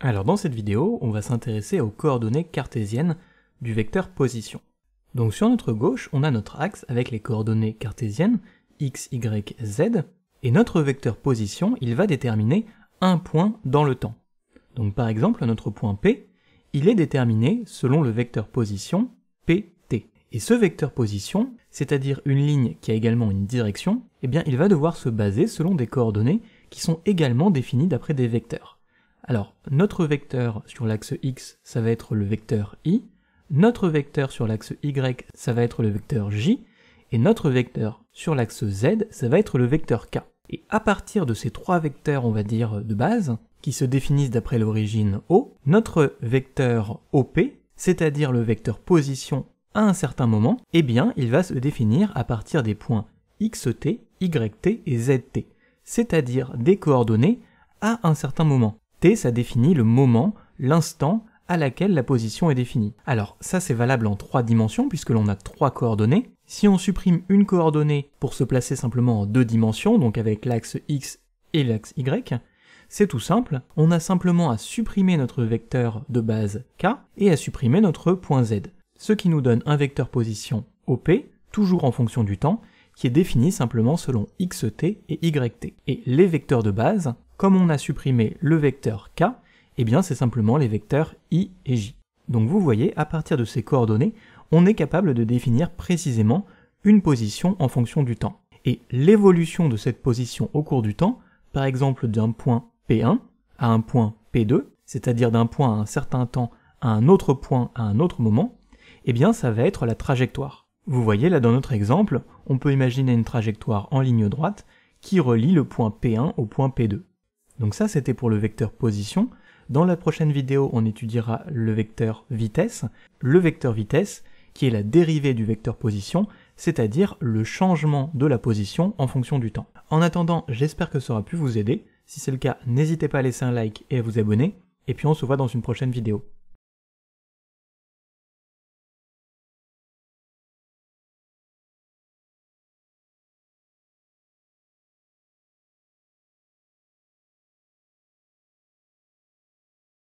Alors dans cette vidéo, on va s'intéresser aux coordonnées cartésiennes du vecteur position. Donc sur notre gauche, on a notre axe avec les coordonnées cartésiennes x, y, z, et notre vecteur position, il va déterminer un point dans le temps. Donc par exemple, notre point P, il est déterminé selon le vecteur position pt. Et ce vecteur position, c'est-à-dire une ligne qui a également une direction, eh bien il va devoir se baser selon des coordonnées qui sont également définies d'après des vecteurs. Alors, notre vecteur sur l'axe x, ça va être le vecteur i, notre vecteur sur l'axe y, ça va être le vecteur j, et notre vecteur sur l'axe z, ça va être le vecteur k. Et à partir de ces trois vecteurs, on va dire, de base, qui se définissent d'après l'origine O, notre vecteur OP, c'est-à-dire le vecteur position à un certain moment, eh bien, il va se définir à partir des points xt, yt et zt, c'est-à-dire des coordonnées à un certain moment. T, ça définit le moment, l'instant à laquelle la position est définie. Alors ça c'est valable en trois dimensions puisque l'on a trois coordonnées. Si on supprime une coordonnée pour se placer simplement en deux dimensions, donc avec l'axe x et l'axe y, c'est tout simple, on a simplement à supprimer notre vecteur de base k et à supprimer notre point z, ce qui nous donne un vecteur position OP, toujours en fonction du temps, qui est défini simplement selon xt et yt. Et les vecteurs de base, comme on a supprimé le vecteur k, eh bien c'est simplement les vecteurs i et j. Donc vous voyez, à partir de ces coordonnées, on est capable de définir précisément une position en fonction du temps. Et l'évolution de cette position au cours du temps, par exemple d'un point P1 à un point P2, c'est-à-dire d'un point à un certain temps à un autre point à un autre moment, eh bien ça va être la trajectoire. Vous voyez là dans notre exemple, on peut imaginer une trajectoire en ligne droite qui relie le point P1 au point P2. Donc ça c'était pour le vecteur position. Dans la prochaine vidéo on étudiera le vecteur vitesse. Le vecteur vitesse qui est la dérivée du vecteur position, c'est-à-dire le changement de la position en fonction du temps. En attendant, j'espère que ça aura pu vous aider. Si c'est le cas, n'hésitez pas à laisser un like et à vous abonner. Et puis on se voit dans une prochaine vidéo.